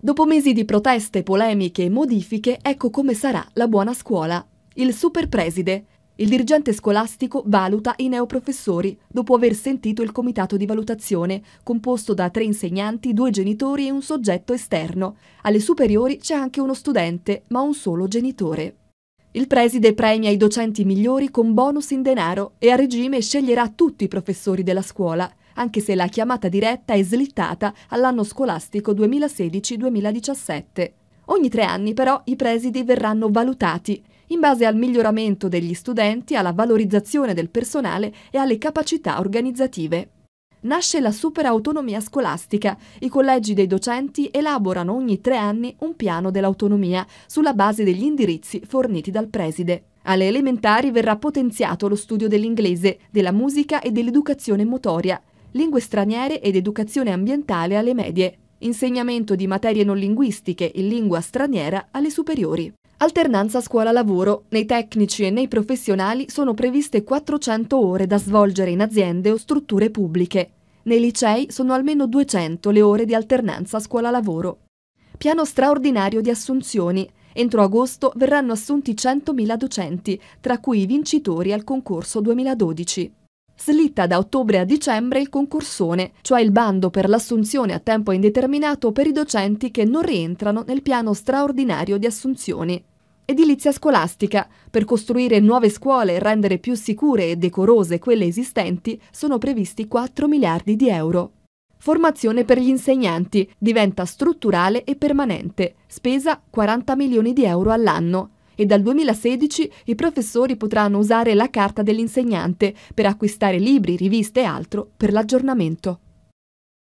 Dopo mesi di proteste, polemiche e modifiche, ecco come sarà la buona scuola. Il superpreside. Il dirigente scolastico valuta i neoprofessori, dopo aver sentito il comitato di valutazione, composto da tre insegnanti, due genitori e un soggetto esterno. Alle superiori c'è anche uno studente, ma un solo genitore. Il preside premia i docenti migliori con bonus in denaro e a regime sceglierà tutti i professori della scuola, anche se la chiamata diretta è slittata all'anno scolastico 2016-2017. Ogni tre anni però i presidi verranno valutati in base al miglioramento degli studenti, alla valorizzazione del personale e alle capacità organizzative. Nasce la superautonomia scolastica. I collegi dei docenti elaborano ogni tre anni un piano dell'autonomia sulla base degli indirizzi forniti dal preside. Alle elementari verrà potenziato lo studio dell'inglese, della musica e dell'educazione motoria lingue straniere ed educazione ambientale alle medie, insegnamento di materie non linguistiche in lingua straniera alle superiori. Alternanza scuola-lavoro. Nei tecnici e nei professionali sono previste 400 ore da svolgere in aziende o strutture pubbliche. Nei licei sono almeno 200 le ore di alternanza scuola-lavoro. Piano straordinario di assunzioni. Entro agosto verranno assunti 100.000 docenti, tra cui i vincitori al concorso 2012 slitta da ottobre a dicembre il concorsone, cioè il bando per l'assunzione a tempo indeterminato per i docenti che non rientrano nel piano straordinario di assunzioni. Edilizia scolastica. Per costruire nuove scuole e rendere più sicure e decorose quelle esistenti sono previsti 4 miliardi di euro. Formazione per gli insegnanti diventa strutturale e permanente, spesa 40 milioni di euro all'anno e dal 2016 i professori potranno usare la carta dell'insegnante per acquistare libri, riviste e altro per l'aggiornamento.